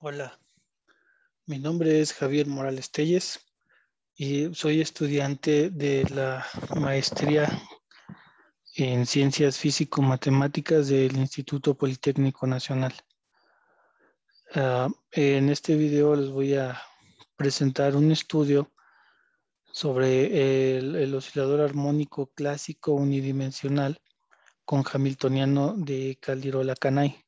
Hola, mi nombre es Javier Morales Telles y soy estudiante de la maestría en Ciencias Físico-Matemáticas del Instituto Politécnico Nacional. Ah, en este video les voy a presentar un estudio sobre el, oscilador armónico clásico unidimensional con Hamiltoniano de Caldirola Canay.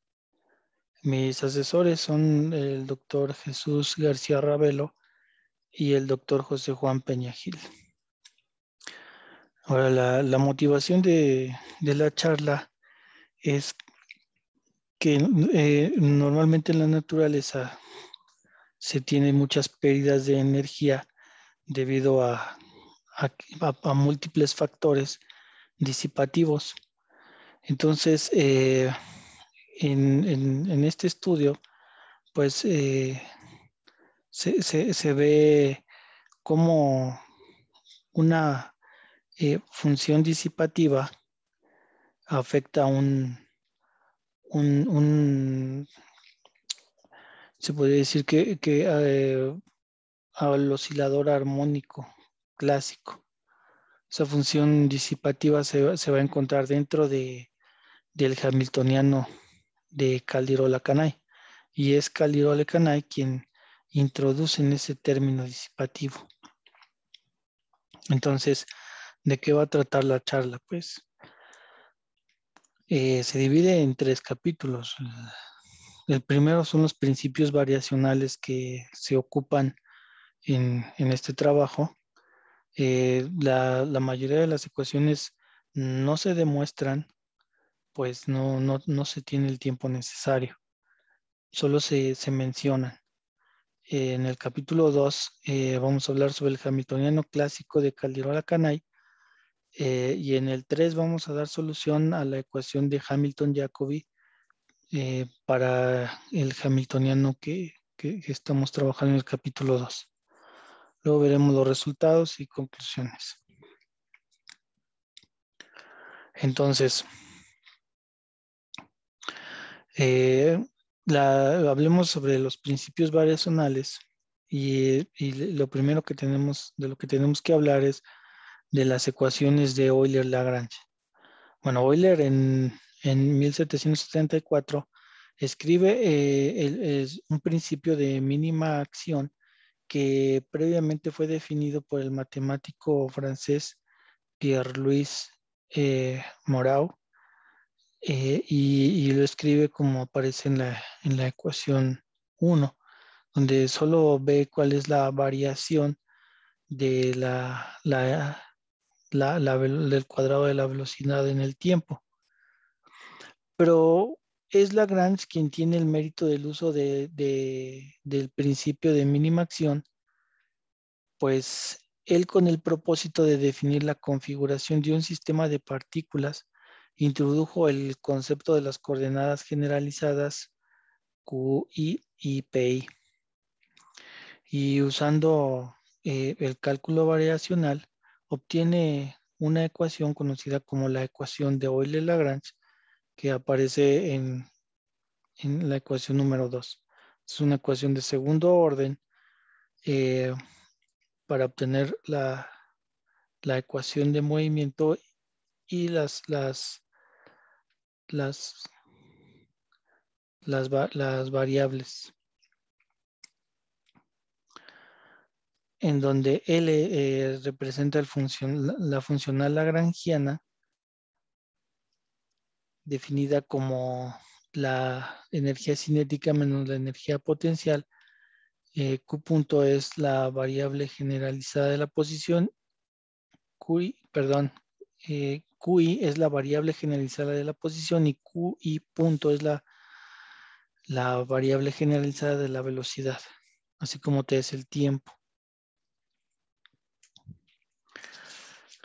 Mis asesores son el doctor Jesús García Ravelo y el doctor José Juan Peña Gil. Ahora, la, motivación de, la charla es que eh, normalmente en la naturaleza se tienen muchas pérdidas de energía debido a, múltiples factores disipativos. Entonces, eh, en, este estudio, pues eh, se, ve como una eh, función disipativa afecta un, un, se podría decir que, eh, al oscilador armónico clásico. Esa función disipativa se, va a encontrar dentro de, del hamiltoniano de Caldirola Canay. Y es Caldirola Canay quien introduce en ese término disipativo. Entonces, ¿de qué va a tratar la charla? Pues eh, se divide en tres capítulos. El primero son los principios variacionales que se ocupan en, este trabajo. Eh, la, la mayoría de las ecuaciones no se demuestran, pues no, se tiene el tiempo necesario, solo se, se mencionan. Eh, en el capítulo 2 eh, vamos a hablar sobre el hamiltoniano clásico de Calderón a Canay eh, y en el 3 vamos a dar solución a la ecuación de Hamilton-Jacobi para el hamiltoniano que, que estamos trabajando en el capítulo 2. Luego veremos los resultados y conclusiones. Entonces, eh, la, hablemos sobre los principios variacionales y, lo primero que tenemos, de lo que tenemos que hablar es de las ecuaciones de Euler-Lagrange. Bueno, Euler en, 1774 escribe eh, es un principio de mínima acción que previamente fue definido por el matemático francés Pierre-Louis eh, eh, y, lo escribe como aparece en la, ecuación 1, donde solo ve cuál es la variación de la, del cuadrado de la velocidad en el tiempo. Pero es Lagrange quien tiene el mérito del uso del principio de mínima acción, pues él con el propósito de definir la configuración de un sistema de partículas introdujo el concepto de las coordenadas generalizadas QI y PI. Y usando eh, el cálculo variacional, obtiene una ecuación conocida como la ecuación de Euler-Lagrange, que aparece en, la ecuación número 2. Es una ecuación de segundo orden eh, para obtener la, la, ecuación de movimiento y las, las las, las, variables. en donde L eh, representa el función la funcional lagrangiana definida como la energía cinética menos la energía potencial. Eh, Q punto es la variable generalizada de la posición. Q, perdón, eh, QI es la variable generalizada de la posición y QI punto es la, variable generalizada de la velocidad, así como T es el tiempo.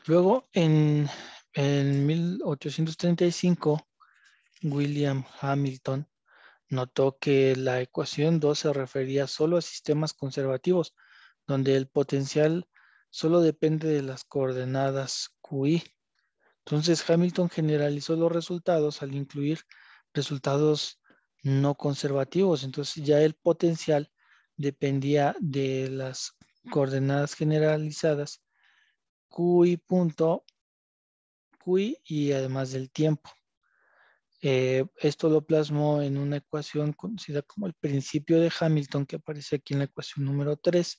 Luego, en, en 1835, William Hamilton notó que la ecuación 2 se refería solo a sistemas conservativos, donde el potencial solo depende de las coordenadas QI. Entonces Hamilton generalizó los resultados al incluir resultados no conservativos. Entonces ya el potencial dependía de las coordenadas generalizadas QI punto QI y además del tiempo. Eh, esto lo plasmó en una ecuación conocida como el principio de Hamilton que aparece aquí en la ecuación número 3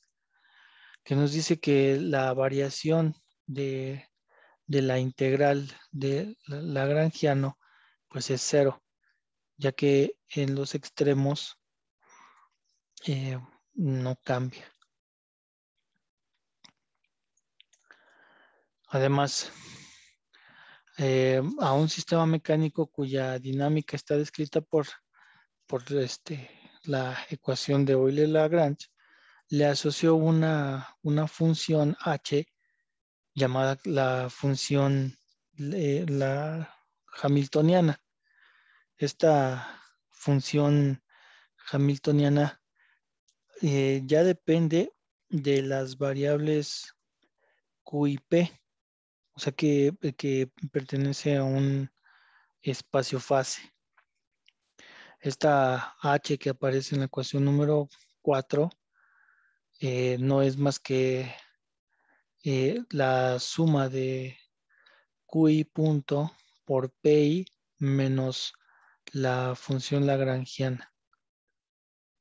que nos dice que la variación de de la integral de Lagrangiano, pues es cero, ya que en los extremos eh, no cambia. Además, eh, a un sistema mecánico cuya dinámica está descrita por, este, la ecuación de Euler-Lagrange, le asoció una, una función h llamada la función la hamiltoniana. Esta función hamiltoniana eh, ya depende de las variables Q y P, o sea que, pertenece a un espacio fase. Esta H que aparece en la ecuación número 4 eh, no es más que eh, la suma de QI punto por PI menos la función lagrangiana.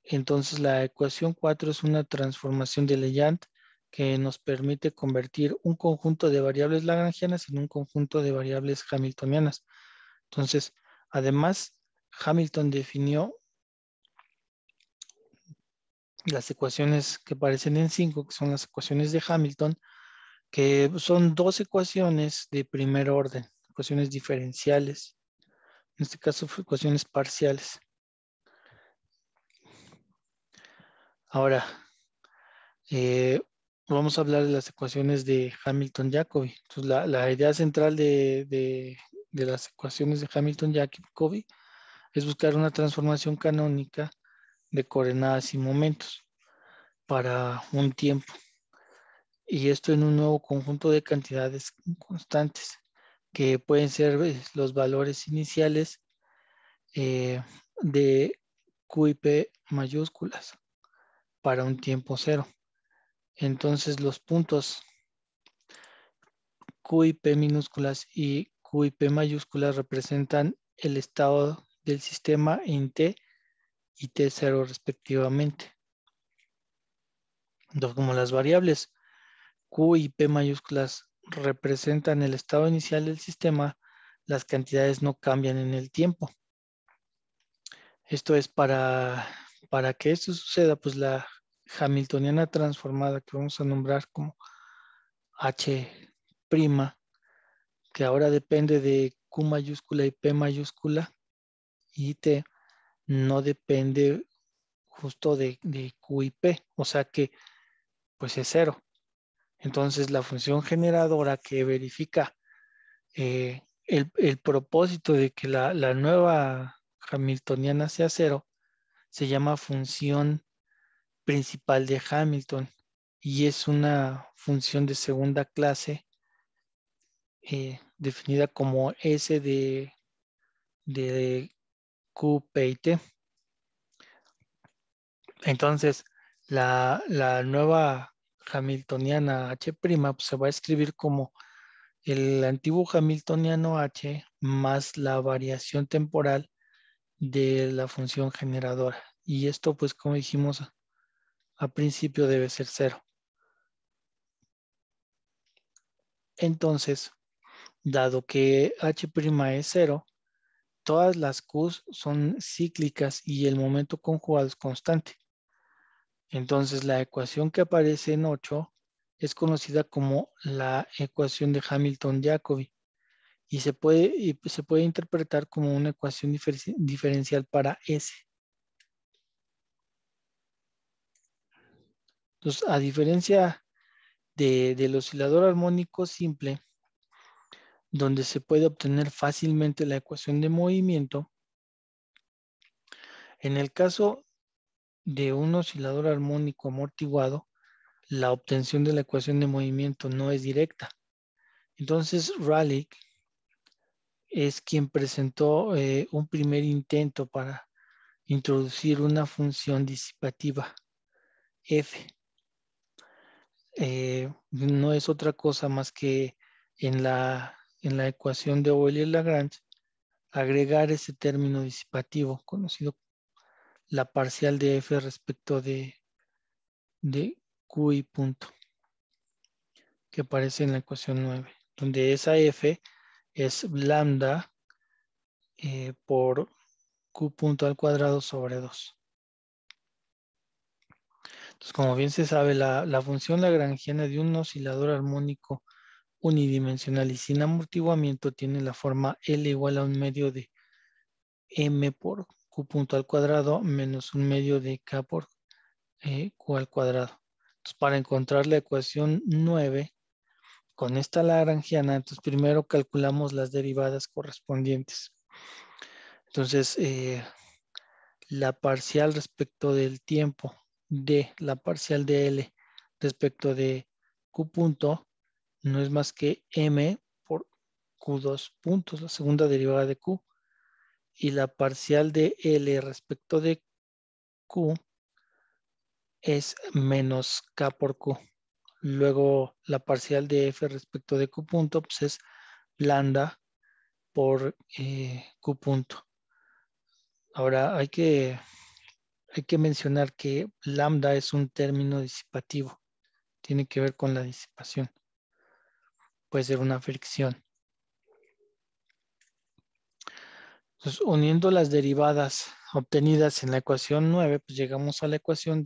Entonces la ecuación 4 es una transformación de Leyand... que nos permite convertir un conjunto de variables lagrangianas en un conjunto de variables hamiltonianas. Entonces, además, Hamilton definió las ecuaciones que aparecen en 5, que son las ecuaciones de Hamilton, que son dos ecuaciones de primer orden, ecuaciones diferenciales, en este caso ecuaciones parciales. Ahora, eh, vamos a hablar de las ecuaciones de Hamilton-Jacobi. la, idea central de, de las ecuaciones de Hamilton-Jacobi es buscar una transformación canónica de coordenadas y momentos para un tiempo y esto en un nuevo conjunto de cantidades constantes, que pueden ser pues, los valores iniciales eh, de Q y P mayúsculas para un tiempo cero. Entonces los puntos Q y P minúsculas y Q y P mayúsculas representan el estado del sistema en T y t cero respectivamente. Entonces, como las variables Q y P mayúsculas representan el estado inicial del sistema, las cantidades no cambian en el tiempo. Esto es para, que esto suceda, pues la hamiltoniana transformada que vamos a nombrar como H', que ahora depende de Q mayúscula y P mayúscula, y T no depende justo de, de Q y P, o sea que pues es cero. Entonces, la función generadora que verifica eh, el, propósito de que la, nueva hamiltoniana sea cero se llama función principal de Hamilton y es una función de segunda clase eh, definida como S de, de Q, T. Entonces, la nueva hamiltoniana H' pues, se va a escribir como el antiguo hamiltoniano H más la variación temporal de la función generadora. Y esto, pues como dijimos a principio, debe ser cero. Entonces, dado que H' es cero, todas las Q's son cíclicas y el momento conjugado es constante. Entonces la ecuación que aparece en 8 es conocida como la ecuación de Hamilton-Jacobi y se puede, se puede interpretar como una ecuación diferencial para S. Entonces, a diferencia del oscilador armónico simple, donde se puede obtener fácilmente la ecuación de movimiento, en el caso de un oscilador armónico amortiguado, la obtención de la ecuación de movimiento no es directa. Entonces, Raleigh es quien presentó eh, un primer intento para introducir una función disipativa, f. Eh, no es otra cosa más que en la, en la ecuación de Euler-Lagrange agregar ese término disipativo conocido como la parcial de f respecto de, de q punto que aparece en la ecuación 9, donde esa f es lambda eh, por q punto al cuadrado sobre 2. Entonces, como bien se sabe, la, la función lagrangiana de un oscilador armónico unidimensional y sin amortiguamiento tiene la forma L igual a un medio de m por q punto al cuadrado menos un medio de k por q eh, al cuadrado. Entonces, para encontrar la ecuación 9, con esta lagrangiana, entonces primero calculamos las derivadas correspondientes. Entonces, eh, la parcial respecto del tiempo de la parcial de L respecto de Q punto no es más que M por Q2 puntos, la segunda derivada de Q y la parcial de L respecto de Q es menos K por Q. Luego la parcial de F respecto de Q punto pues es lambda por eh, Q punto. Ahora hay que, hay que mencionar que lambda es un término disipativo. Tiene que ver con la disipación. Puede ser una fricción. Entonces, uniendo las derivadas obtenidas en la ecuación 9, pues llegamos a la ecuación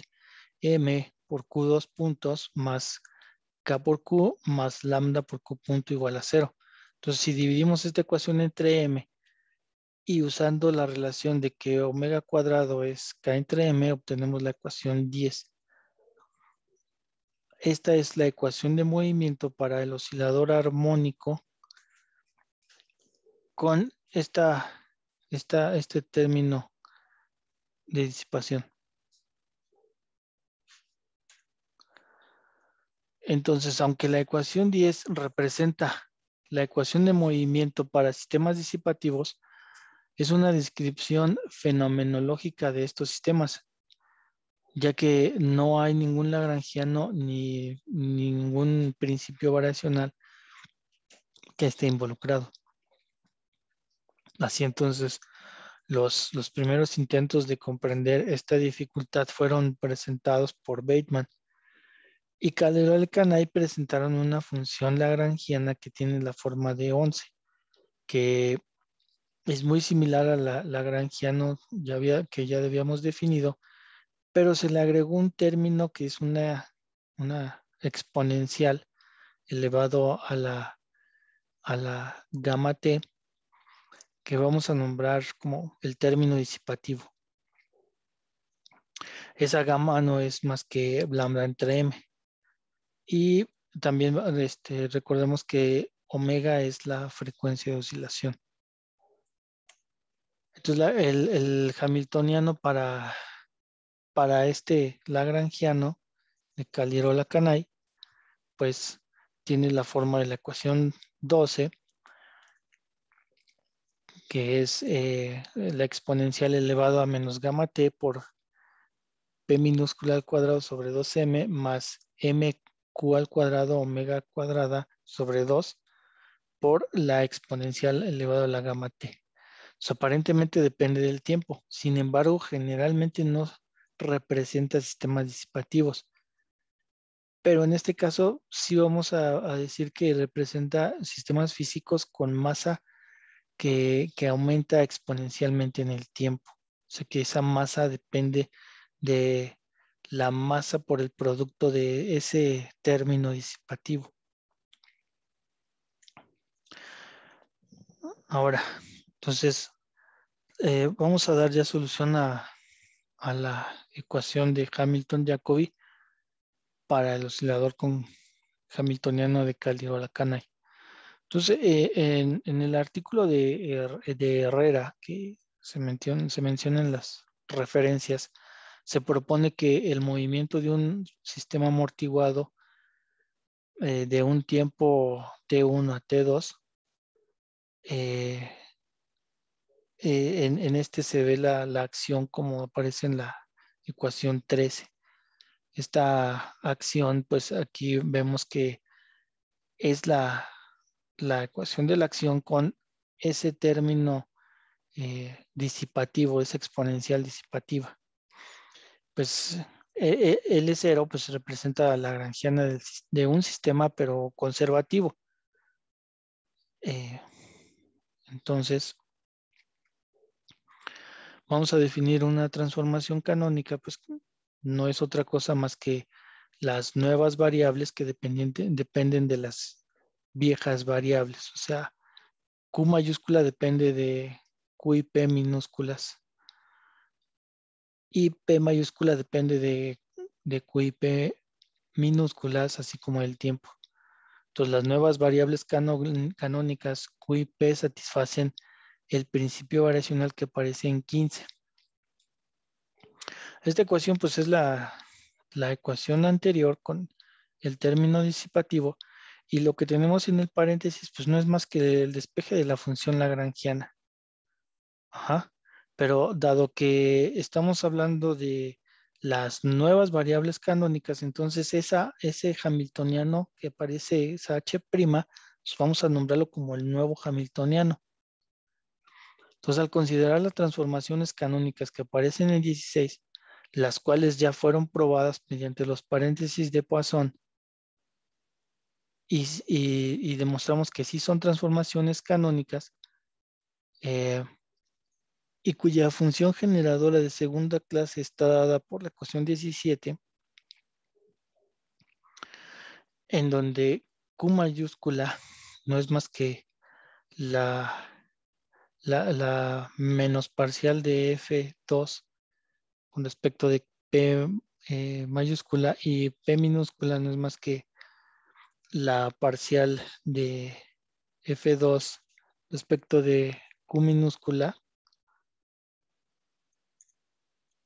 m por q dos puntos más k por q más lambda por q punto igual a 0. Entonces, si dividimos esta ecuación entre m y usando la relación de que omega cuadrado es k entre m, obtenemos la ecuación 10. Esta es la ecuación de movimiento para el oscilador armónico con esta esta, este término de disipación. Entonces, aunque la ecuación 10 representa la ecuación de movimiento para sistemas disipativos, es una descripción fenomenológica de estos sistemas, ya que no hay ningún lagrangiano ni ningún principio variacional que esté involucrado. Así entonces, los, primeros intentos de comprender esta dificultad fueron presentados por Bateman y Calderón y Canay presentaron una función lagrangiana que tiene la forma de 11, que es muy similar a la lagrangiana que ya habíamos definido, pero se le agregó un término que es una, exponencial elevado a la, a la gamma t que vamos a nombrar como el término disipativo. Esa gamma no es más que lambda entre m. Y también este, recordemos que omega es la frecuencia de oscilación. Entonces el, hamiltoniano para, para este lagrangiano de Caliro canay pues tiene la forma de la ecuación 12 que es eh, la exponencial elevado a menos gamma t por p minúscula al cuadrado sobre 2m más mq al cuadrado omega cuadrada sobre 2 por la exponencial elevado a la gamma t. So, aparentemente depende del tiempo. Sin embargo, generalmente no representa sistemas disipativos. Pero en este caso sí vamos a, a decir que representa sistemas físicos con masa que, aumenta exponencialmente en el tiempo. O sea que esa masa depende de la masa por el producto de ese término disipativo. Ahora, entonces, eh, vamos a dar ya solución a, la ecuación de Hamilton-Jacobi para el oscilador con hamiltoniano de Calderón-Lacanay. Entonces, eh, en, el artículo de, Herrera, que se, menciona, se mencionan las referencias, se propone que el movimiento de un sistema amortiguado eh, de un tiempo T1 a T2, eh, en, este se ve la acción como aparece en la ecuación 13. Esta acción, pues aquí vemos que es la la ecuación de la acción con ese término eh, disipativo, esa exponencial disipativa. Pues eh, eh, L0 pues representa la grangiana de, un sistema pero conservativo. entonces, vamos a definir una transformación canónica, pues no es otra cosa más que las nuevas variables que dependen de las viejas variables. O sea, Q mayúscula depende de Q y P minúsculas. Y P mayúscula depende de, de Q y P minúsculas, así como el tiempo. Entonces, las nuevas variables canónicas Q y P satisfacen el principio variacional que aparece en 15. Esta ecuación pues es la ecuación anterior con el término disipativo y lo que tenemos en el paréntesis, pues no es más que el despeje de la función lagrangiana. Ajá. Pero dado que estamos hablando de las nuevas variables canónicas, entonces esa, ese hamiltoniano que aparece, esa H', pues vamos a nombrarlo como el nuevo hamiltoniano. Entonces, al considerar las transformaciones canónicas que aparecen en 16, las cuales ya fueron probadas mediante los paréntesis de Poisson y, demostramos que sí son transformaciones canónicas eh, y cuya función generadora de segunda clase está dada por la ecuación 17, en donde Q mayúscula no es más que la, la, menos parcial de F2 con respecto de P eh, mayúscula y P minúscula no es más que la parcial de F2 respecto de Q minúscula,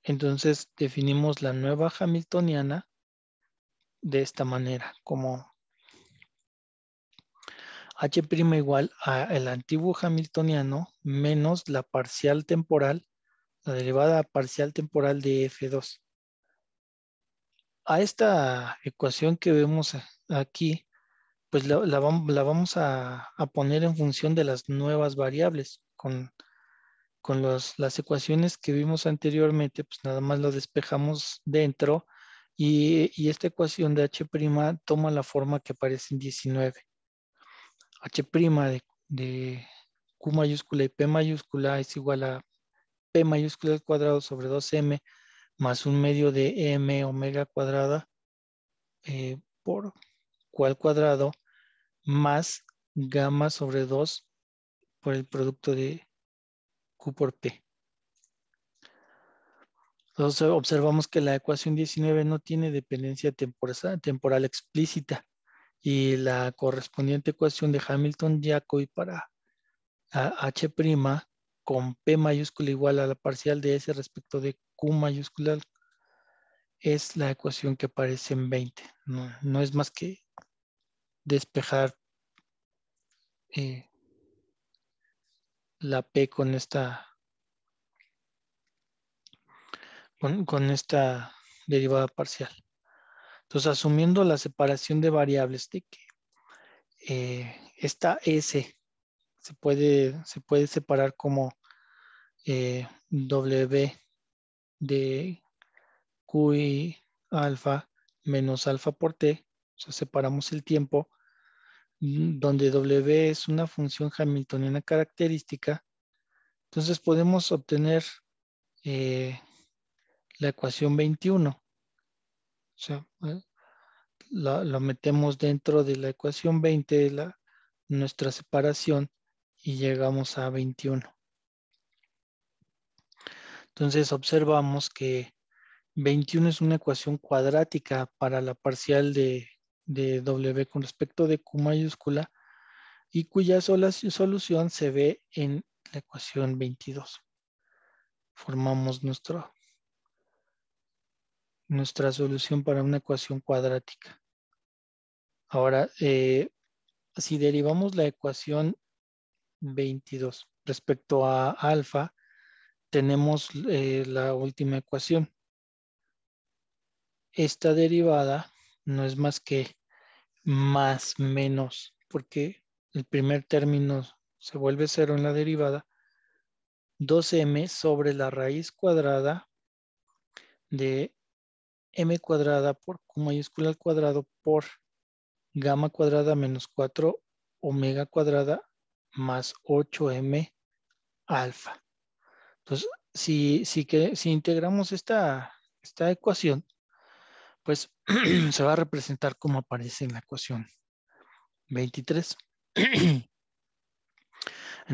entonces definimos la nueva Hamiltoniana de esta manera, como H' igual a el antiguo Hamiltoniano menos la parcial temporal, la derivada parcial temporal de F2. A esta ecuación que vemos aquí, pues la, vamos a, poner en función de las nuevas variables. Con, las ecuaciones que vimos anteriormente, pues nada más lo despejamos dentro y, esta ecuación de H' toma la forma que aparece en 19. H' de, de Q mayúscula y P mayúscula es igual a P mayúscula al cuadrado sobre 2M más un medio de M omega cuadrada eh, por cual cuadrado más gamma sobre 2 por el producto de Q por P. Entonces observamos que la ecuación 19 no tiene dependencia temporal, explícita y la correspondiente ecuación de Hamilton-Jacobi para H' con P mayúscula igual a la parcial de S respecto de Q mayúscula es la ecuación que aparece en 20. no es más que despejar eh, la P con esta con, esta derivada parcial. Entonces, asumiendo la separación de variables de que eh, esta S se puede, se puede separar como eh, W de QI alfa menos alfa por T, o sea, separamos el tiempo donde W es una función hamiltoniana característica, entonces podemos obtener eh, la ecuación 21. O sea, eh, lo metemos dentro de la ecuación 20, la, nuestra separación, y llegamos a 21. Entonces observamos que 21 es una ecuación cuadrática para la parcial de de W con respecto de Q mayúscula y cuya sola solución se ve en la ecuación 22. Formamos nuestro, nuestra solución para una ecuación cuadrática. Ahora, eh, si derivamos la ecuación 22 respecto a alfa, tenemos eh, la última ecuación. Esta derivada no es más que más menos, porque el primer término se vuelve cero en la derivada, 2m sobre la raíz cuadrada de m cuadrada por q mayúscula al cuadrado por gamma cuadrada menos 4 omega cuadrada más 8m alfa. Entonces, si, si, que, si integramos esta, esta ecuación, pues se va a representar como aparece en la ecuación 23, en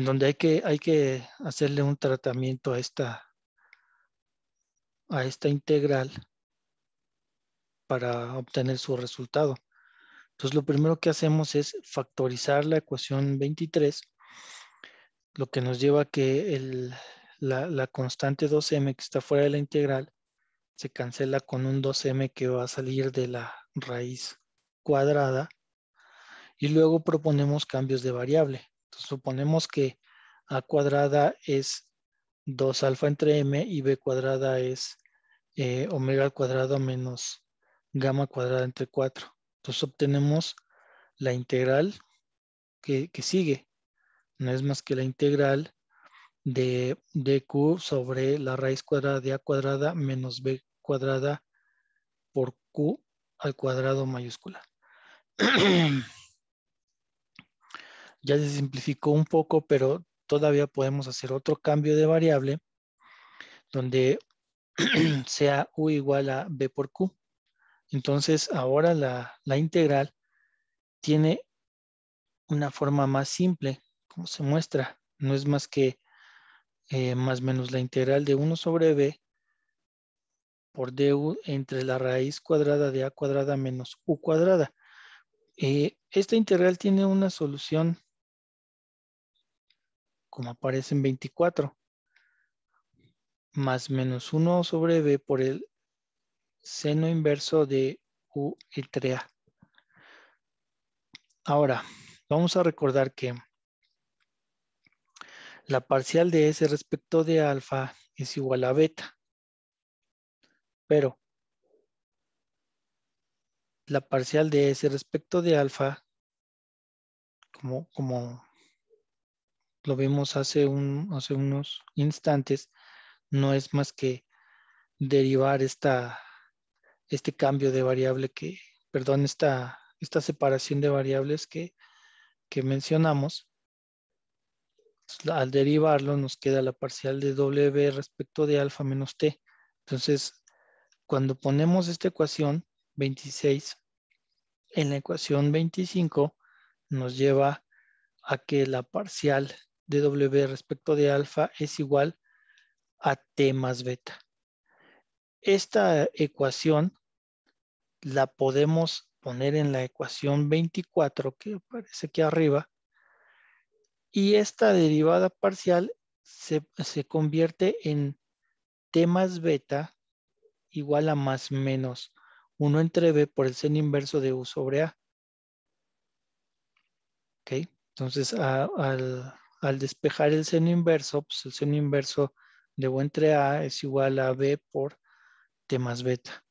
donde hay que, hay que hacerle un tratamiento a esta, a esta integral para obtener su resultado. Entonces lo primero que hacemos es factorizar la ecuación 23, lo que nos lleva a que la, la constante 2m que está fuera de la integral se cancela con un 2m que va a salir de la raíz cuadrada y luego proponemos cambios de variable. Entonces, suponemos que a cuadrada es 2 alfa entre m y b cuadrada es eh, omega al cuadrado menos gamma cuadrada entre 4. Entonces obtenemos la integral que, sigue. No es más que la integral de dq sobre la raíz cuadrada de a cuadrada menos b cuadrada por Q al cuadrado mayúscula. ya se simplificó un poco, pero todavía podemos hacer otro cambio de variable donde sea U igual a B por Q. Entonces ahora la, integral tiene una forma más simple, como se muestra. No es más que eh, más menos la integral de 1 sobre B por du entre la raíz cuadrada de a cuadrada menos u cuadrada. Eh, esta integral tiene una solución como aparece en 24 más menos 1 sobre b por el seno inverso de u entre a. Ahora, vamos a recordar que la parcial de s respecto de alfa es igual a beta pero la parcial de S respecto de alfa, como, lo vimos hace, unos instantes, no es más que derivar esta, este cambio de variable que, perdón, esta, esta separación de variables que, que mencionamos. Al derivarlo nos queda la parcial de W respecto de alfa menos T. Entonces, cuando ponemos esta ecuación 26 en la ecuación 25, nos lleva a que la parcial de W respecto de alfa es igual a T más beta. Esta ecuación la podemos poner en la ecuación 24 que aparece aquí arriba y esta derivada parcial se, convierte en T más beta igual a más menos 1 entre b por el seno inverso de u sobre a. ¿Ok? Entonces, al, al, despejar el seno inverso, pues el seno inverso de u entre a es igual a b por t más beta.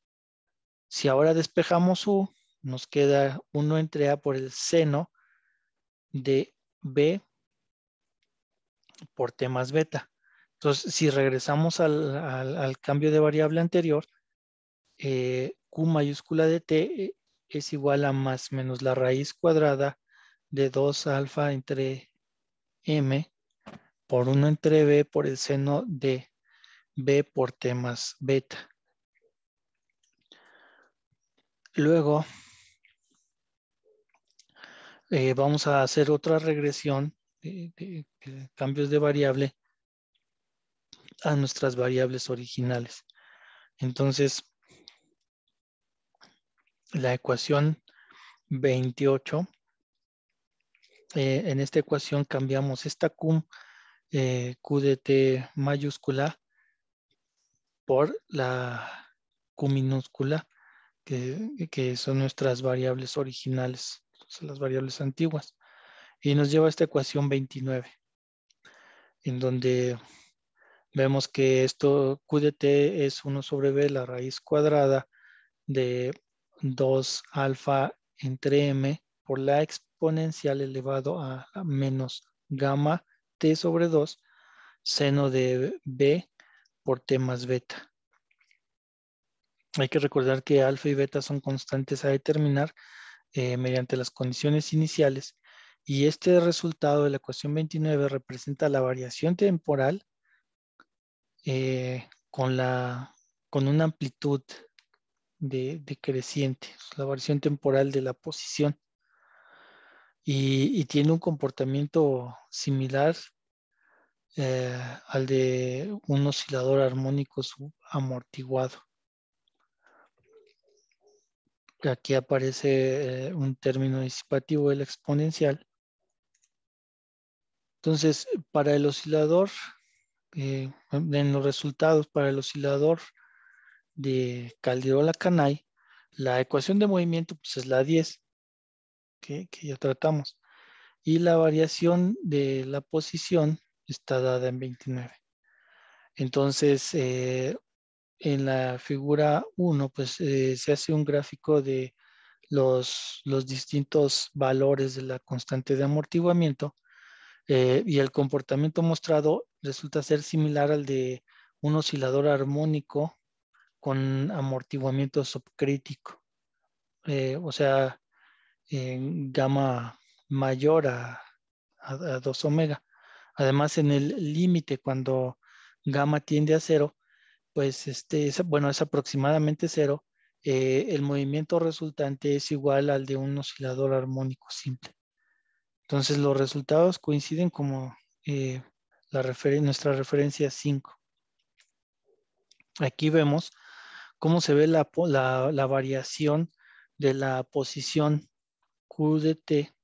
Si ahora despejamos u, nos queda 1 entre a por el seno de b por t más beta. Entonces, si regresamos al, cambio de variable anterior, eh, Q mayúscula de T eh, es igual a más menos la raíz cuadrada de 2 alfa entre M por 1 entre B por el seno de B por T más beta. Luego, eh, vamos a hacer otra regresión, de cambios de variable a nuestras variables originales. Entonces, la ecuación 28, eh, en esta ecuación cambiamos esta Q, eh, Q de T mayúscula por la Q minúscula, que, son nuestras variables originales, las variables antiguas. Y nos lleva a esta ecuación 29, en donde Vemos que esto Q de T es 1 sobre B, la raíz cuadrada de 2 alfa entre m por la exponencial elevado a menos gamma t sobre 2 seno de b por t más beta. Hay que recordar que alfa y beta son constantes a determinar eh, mediante las condiciones iniciales y este resultado de la ecuación 29 representa la variación temporal eh, con, la, con una amplitud de, decreciente, la variación temporal de la posición. Y, tiene un comportamiento similar eh, al de un oscilador armónico amortiguado. Aquí aparece eh, un término disipativo el exponencial. Entonces, para el oscilador eh, en los resultados para el oscilador de Calderola-Canay, la ecuación de movimiento pues, es la 10, que, ya tratamos. Y la variación de la posición está dada en 29. Entonces, eh, en la figura 1, pues eh, se hace un gráfico de los, los, distintos valores de la constante de amortiguamiento y el comportamiento mostrado resulta ser similar al de un oscilador armónico con amortiguamiento subcrítico, eh, o sea, en gamma mayor a, 2 omega. Además, en el límite, cuando gamma tiende a cero, pues este, es, bueno, es aproximadamente cero, eh, el movimiento resultante es igual al de un oscilador armónico simple. Entonces los resultados coinciden como eh, nuestra referencia 5. Aquí vemos cómo se ve la, variación de la posición Q de T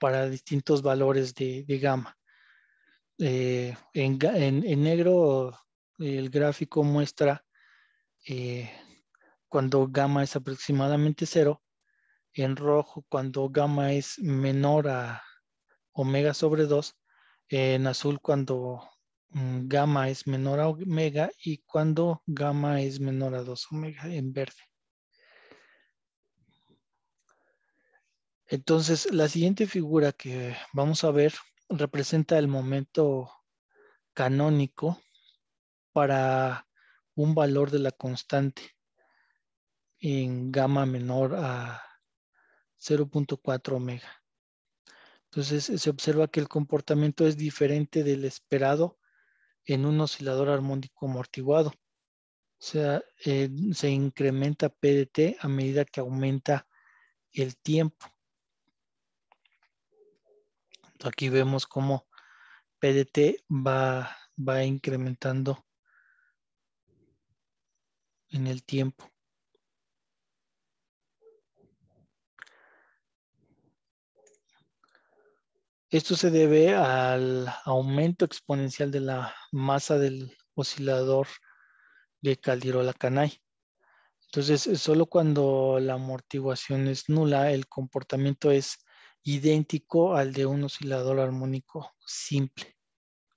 para distintos valores de, gamma. Eh, en, negro el gráfico muestra eh, cuando gamma es aproximadamente 0, en rojo cuando gamma es menor a omega sobre 2 en azul cuando mm, gamma es menor a omega y cuando gamma es menor a 2 omega en verde. Entonces, la siguiente figura que vamos a ver representa el momento canónico para un valor de la constante en gamma menor a 0.4 omega. Entonces eh, se observa que el comportamiento es diferente del esperado en un oscilador armónico amortiguado. O sea, eh, se incrementa PDT a medida que aumenta el tiempo. Aquí vemos cómo PDT va incrementando en el tiempo. Esto se debe al aumento exponencial de la masa del oscilador de Caldirola-Canay. Entonces, solo cuando la amortiguación es nula, el comportamiento es idéntico al de un oscilador armónico simple,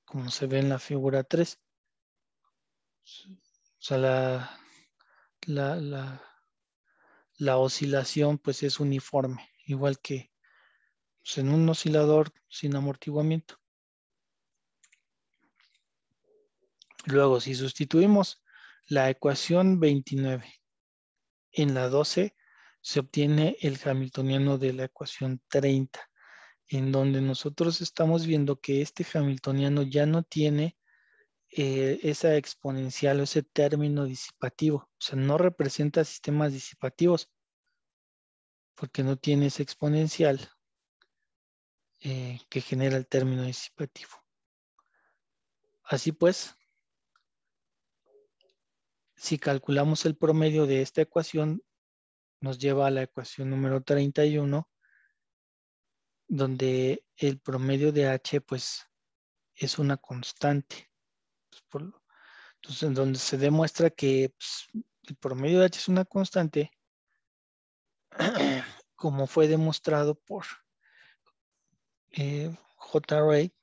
como se ve en la figura 3. O sea, la, la oscilación pues es uniforme, igual que pues, en un oscilador sin amortiguamiento. Luego, si sustituimos la ecuación 29 en la 12, se obtiene el hamiltoniano de la ecuación 30, en donde nosotros estamos viendo que este hamiltoniano ya no tiene eh, esa exponencial o ese término disipativo. O sea, no representa sistemas disipativos porque no tiene esa exponencial eh, que genera el término disipativo. Así pues, si calculamos el promedio de esta ecuación, nos lleva a la ecuación número 31, donde el promedio de H pues es una constante. Pues, entonces, en donde se demuestra que pues, el promedio de H es una constante, como fue demostrado por eh, J. Ray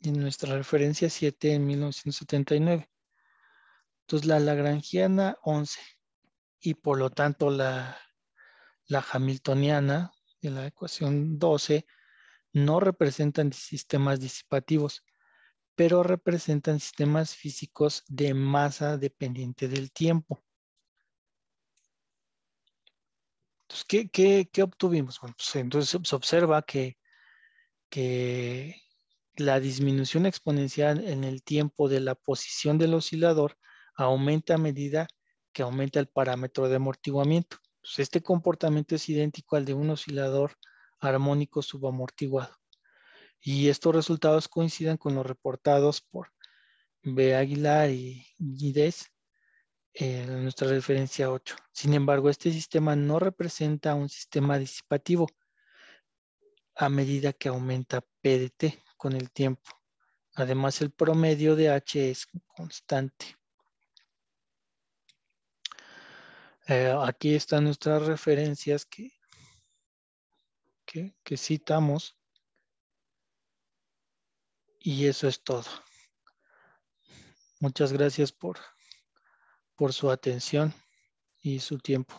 en nuestra referencia 7 en 1979. Entonces la lagrangiana 11 y por lo tanto la, hamiltoniana de la ecuación 12 no representan sistemas disipativos, pero representan sistemas físicos de masa dependiente del tiempo. Entonces, ¿qué, qué obtuvimos? Bueno, pues entonces se observa que que la disminución exponencial en el tiempo de la posición del oscilador aumenta a medida que aumenta el parámetro de amortiguamiento. Pues, este comportamiento es idéntico al de un oscilador armónico subamortiguado. Y estos resultados coinciden con los reportados por B. Aguilar y Guides en nuestra referencia 8. Sin embargo, este sistema no representa un sistema disipativo, a medida que aumenta PDT con el tiempo. Además, el promedio de H es constante. Eh, aquí están nuestras referencias que, que, citamos. Y eso es todo. Muchas gracias por su atención y su tiempo.